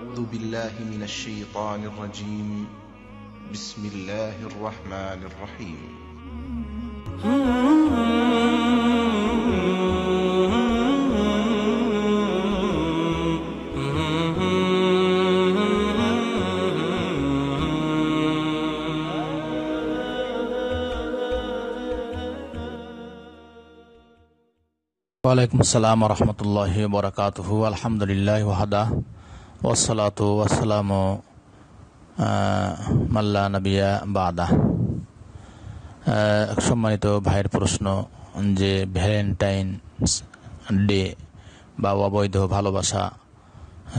أعوذ بالله من الشيطان الرجيم بسم الله الرحمن الرحيم وعليكم السلام ورحمة الله وبركاته والحمد لله وحده ওসালাত ওয়াসালাম মাল্লা নবিয়া বাদা সম্মানিত ভাইয়ের প্রশ্ন যে ভ্যালেন্টাইনস ডে বা অবৈধ ভালোবাসা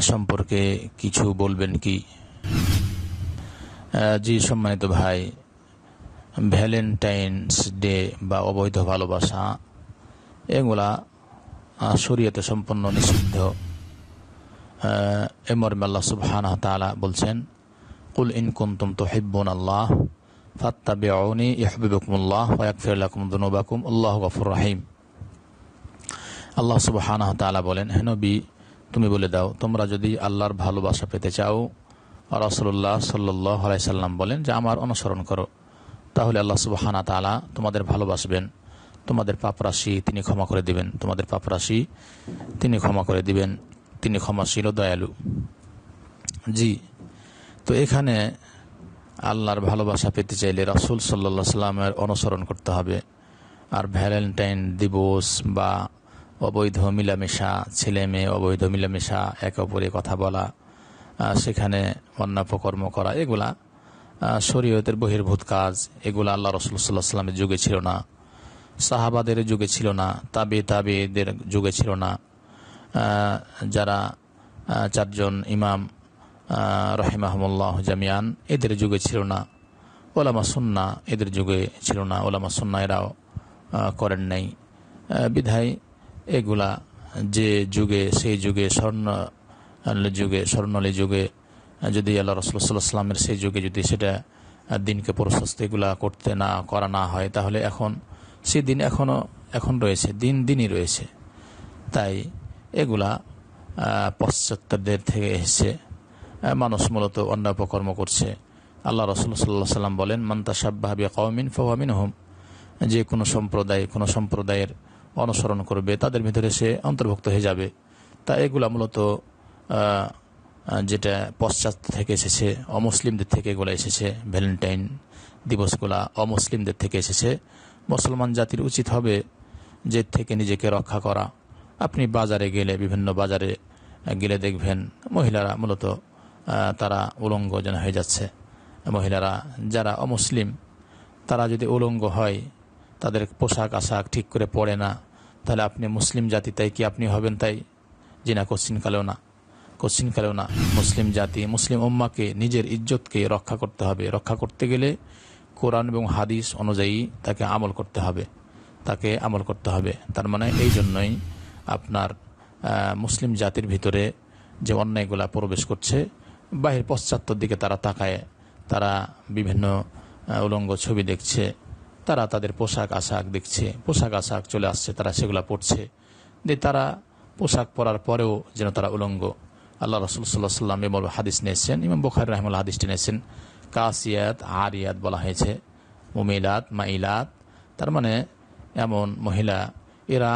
সম্পর্কে কিছু বলবেন কি জি সম্মানিত ভাই ভ্যালেন্টাইন্স ডে বা অবৈধ ভালোবাসা এগুলা শরীয়তে সম্পন্ন নিষিদ্ধ এ মর্মে আল্লাহ সুবহান তালা বলছেন কুল ইন তো হিব্বুন আল্লাহ ফাত্তাবি আউনি ইহবিবুকুমুল্লাহ ওয়াকফিরুল্লাকুম দুনুবাকুম আল্লাহ গফুর রাহিম আল্লাহ সুবহান তালা বলেন হেনবি তুমি বলে দাও তোমরা যদি আল্লাহর ভালোবাসা পেতে চাও রসল্লাহ সাল্লাহ সাল্লাম বলেন যে আমার অনুসরণ করো তাহলে আল্লাহ সুবাহানা তালা তোমাদের ভালোবাসবেন তোমাদের পাপরাশি তিনি ক্ষমা করে দিবেন তোমাদের পাপরাশি তিনি ক্ষমা করে দিবেন তিনি ক্ষমাশীল দয়ালু জি তো এখানে আল্লাহর ভালোবাসা পেতে চাইলে রাসুল সাল্লা সাল্লামের অনুসরণ করতে হবে আর ভ্যালেন্টাইন দিবস বা অবৈধ মিলামেশা ছেলে মেয়ে অবৈধ মিলামেশা একে অপরে কথা বলা সেখানে অন্যাপকর্ম করা এগুলা শরীয়তের বহির্ভূত কাজ এগুলো আল্লাহ রসুল সাল্লাহ সাল্লামের যুগে ছিল না সাহাবাদের যুগে ছিল না তাবে তাবেদের যুগে ছিল না যারা চারজন ইমাম রহিমাহমুল্লাহ জামিয়ান এদের যুগে ছিল না ওলামা সুন্না এদের যুগে ছিল না ওলামা সুন্না এরাও করেন নাই বিধায় এগুলা যে যুগে সেই যুগে স্বর্ণ যুগে স্বর্ণলী যুগে যদি আল্লাহ রসুল্লাহামের সেই যুগে যদি সেটা দিনকে প্রশস্ত এগুলা করতে না করা না হয় তাহলে এখন সেই দিন এখনও এখন রয়েছে দিন দিনই রয়েছে তাই এগুলা পাশ্চাত্যদের থেকে এসেছে মানুষ মূলত অন্য অপকর্ম করছে আল্লাহ রসুল সাল্লাহ সাল্লাম বলেন মান্তা সাব্বাহাবি কওমিন ফওয়ামিন হোম যে কোনো সম্প্রদায় কোনো সম্প্রদায়ের অনুসরণ করবে তাদের ভিতরে সে অন্তর্ভুক্ত হয়ে যাবে তা এগুলা মূলত যেটা পশ্চাত্য থেকে এসেছে অমুসলিমদের থেকে এগুলো এসেছে ভ্যালেন্টাইন দিবসগুলা অমুসলিমদের থেকে এসেছে মুসলমান জাতির উচিত হবে যে থেকে নিজেকে রক্ষা করা আপনি বাজারে গেলে বিভিন্ন বাজারে গেলে দেখবেন মহিলারা মূলত তারা উলঙ্গ যেন হয়ে যাচ্ছে মহিলারা যারা অমুসলিম তারা যদি উলঙ্গ হয় তাদের পোশাক আশাক ঠিক করে পড়ে না তাহলে আপনি মুসলিম জাতি তাই কি আপনি হবেন তাই জিনা না কোশ্চিনকালেও না কোশ্চিনকালেও না মুসলিম জাতি মুসলিম উম্মাকে নিজের ইজ্জতকে রক্ষা করতে হবে রক্ষা করতে গেলে কোরআন এবং হাদিস অনুযায়ী তাকে আমল করতে হবে তাকে আমল করতে হবে তার মানে এই জন্যই আপনার মুসলিম জাতির ভিতরে যে অন্যায়গুলা প্রবেশ করছে বাহির পশ্চাত্তর দিকে তারা তাকায় তারা বিভিন্ন উলঙ্গ ছবি দেখছে তারা তাদের পোশাক আশাক দেখছে পোশাক আশাক চলে আসছে তারা সেগুলো পড়ছে দিয়ে তারা পোশাক পরার পরেও যেন তারা উলঙ্গ আল্লাহ রসুল সাল্লাহ সাল্লাম এমল হাদিস নিয়েছেন ইমাম বোখার রহমুল হাদিসটি নিয়েছেন কাসিয়াত আরিয়াত বলা হয়েছে মুমিলাত মাইলাত তার মানে এমন মহিলা এরা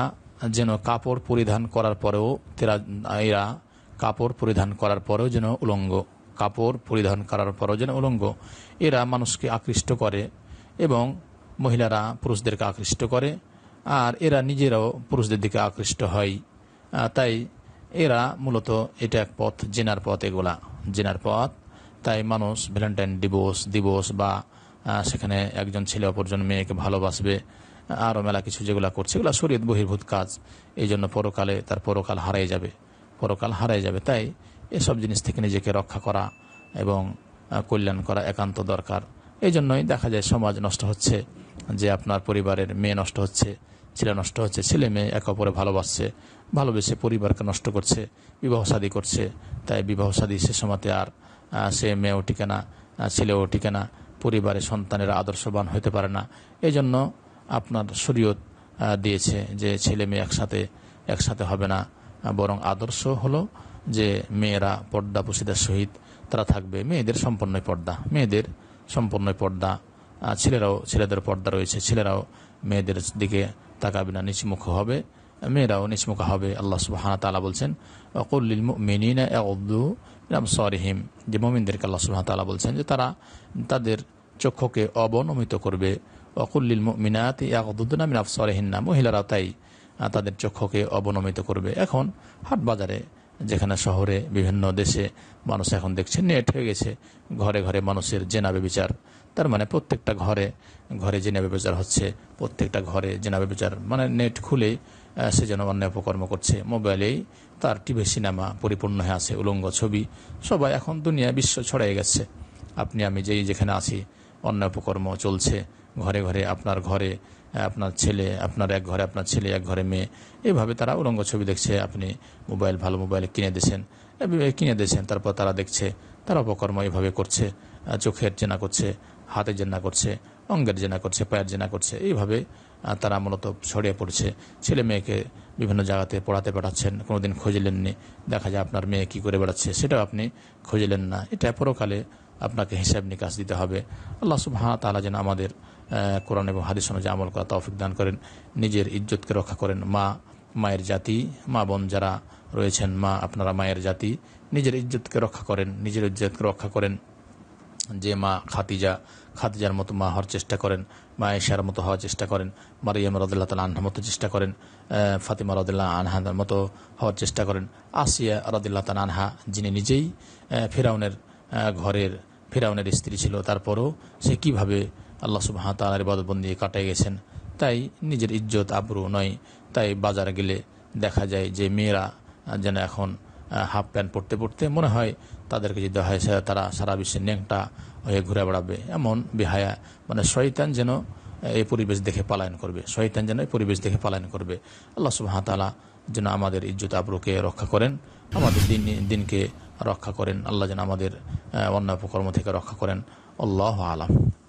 যেন কাপড় পরিধান করার পরেও তেরা এরা কাপড় পরিধান করার পরেও যেন উলঙ্গ কাপড় পরিধান করার পরেও যেন উলঙ্গ এরা মানুষকে আকৃষ্ট করে এবং মহিলারা পুরুষদেরকে আকৃষ্ট করে আর এরা নিজেরাও পুরুষদের দিকে আকৃষ্ট হয় তাই এরা মূলত এটা এক পথ জেনার পথ এগুলা জেনার পথ তাই মানুষ ভ্যালেন্টাইন ডিভোর্স দিবস বা সেখানে একজন ছেলে অপরজন মেয়েকে ভালোবাসবে আরও মেলা কিছু যেগুলো করছে এগুলো শরীর বহির্ভূত কাজ এই জন্য পরকালে তার পরকাল হারাই যাবে পরকাল হারাই যাবে তাই এসব জিনিস থেকে নিজেকে রক্ষা করা এবং কল্যাণ করা একান্ত দরকার এই জন্যই দেখা যায় সমাজ নষ্ট হচ্ছে যে আপনার পরিবারের মেয়ে নষ্ট হচ্ছে ছেলে নষ্ট হচ্ছে ছেলে মেয়ে একে অপরে ভালোবাসছে ভালোবেসে পরিবারকে নষ্ট করছে বিবাহ করছে তাই বিবাহ সে সময়তে আর সে মেয়েও টিকে না ছেলেও টিকে না পরিবারের সন্তানের আদর্শবান হতে পারে না এই জন্য আপনার শরীয়ত দিয়েছে যে ছেলে মেয়ে একসাথে একসাথে হবে না বরং আদর্শ হলো যে মেয়েরা পর্দা পুষিদের সহিত তারা থাকবে মেয়েদের সম্পন্ন পর্দা মেয়েদের সম্পন্ন পর্দা ছেলেরাও ছেলেদের পর্দা রয়েছে ছেলেরাও মেয়েদের দিকে তাকাবে না নিচমুখ হবে মেয়েরাও নিচমুখ হবে আল্লাহ সুবাহানা তালা বলছেন অকুল্লিল মিনিনা অব্দু সরিহিম যে মোমিনদেরকে আল্লাহ সুহান তালা বলছেন যে তারা তাদের চক্ষুকে অবনমিত করবে অকুল্লিল মিনাত ইয়াকুদ্দুনা মিন আফসরহিন্না তাই তাদের চক্ষুকে অবনমিত করবে এখন হাট বাজারে যেখানে শহরে বিভিন্ন দেশে মানুষ এখন দেখছে নেট হয়ে গেছে ঘরে ঘরে মানুষের জেনাবে বিচার তার মানে প্রত্যেকটা ঘরে ঘরে জেনাবে বিচার হচ্ছে প্রত্যেকটা ঘরে জেনাবে বিচার মানে নেট খুলে সে যেন অন্য উপকর্ম করছে মোবাইলেই তার টিভি সিনেমা পরিপূর্ণ হয়ে আছে উলঙ্গ ছবি সবাই এখন দুনিয়া বিশ্ব ছড়াই গেছে আপনি আমি যেই যেখানে আছি অন্য উপকর্ম চলছে ঘরে ঘরে আপনার ঘরে আপনার ছেলে আপনার এক ঘরে আপনার ছেলে এক ঘরে মেয়ে এভাবে তারা উলঙ্গ ছবি দেখছে আপনি মোবাইল ভালো মোবাইল কিনে দিয়েছেন কিনে দিয়েছেন তারপর তারা দেখছে তারা অপকর্ম এভাবে করছে চোখের জেনা করছে হাতে জেনা করছে অঙ্গের জেনা করছে পায়ের জেনা করছে এইভাবে তারা মূলত ছড়িয়ে পড়ছে ছেলে মেয়েকে বিভিন্ন জায়গাতে পড়াতে পাঠাচ্ছেন কোনোদিন খোঁজলেননি দেখা যায় আপনার মেয়ে কি করে বেড়াচ্ছে সেটাও আপনি খুঁজলেন না এটা পরকালে আপনাকে হিসাব নিকাশ দিতে হবে আল্লাহ সুবাহ তালা যেন আমাদের কোরআন এবং হাদিস অনুযায়ী আমল করা তৌফিক দান করেন নিজের ইজ্জতকে রক্ষা করেন মা মায়ের জাতি মা বোন যারা রয়েছেন মা আপনারা মায়ের জাতি নিজের ইজ্জতকে রক্ষা করেন নিজের ইজ্জতকে রক্ষা করেন যে মা খাতিজা খাতিজার মতো মা হওয়ার চেষ্টা করেন মা এশার মতো হওয়ার চেষ্টা করেন মারিয়াম রদুল্লাহ তাল আনহার মতো চেষ্টা করেন ফাতিমা রদুল্লাহ আনহার মতো হওয়ার চেষ্টা করেন আসিয়া রদুল্লাহ তাল আনহা যিনি নিজেই ফেরাউনের ঘরের ফেরাউনের স্ত্রী ছিল তারপরও সে কিভাবে আল্লাহ সুবাহ তালার বদবন্দি কাটাই গেছেন তাই নিজের ইজ্জত আবরু নয় তাই বাজারে গেলে দেখা যায় যে মেয়েরা যেন এখন হাফ প্যান্ট পরতে পড়তে মনে হয় তাদেরকে যদি হয় সে তারা সারা বিশ্বের ন্যাংটা হয়ে ঘুরে বেড়াবে এমন বেহায়া মানে শৈতান যেন এই পরিবেশ দেখে পালায়ন করবে শৈতান যেন এই পরিবেশ দেখে পালায়ন করবে আল্লাহ তালা যেন আমাদের ইজ্জত আবরুকে রক্ষা করেন আমাদের দিন দিনকে রক্ষা করেন আল্লাহ যেন আমাদের অন্য উপকর্ম থেকে রক্ষা করেন আল্লাহ আলাম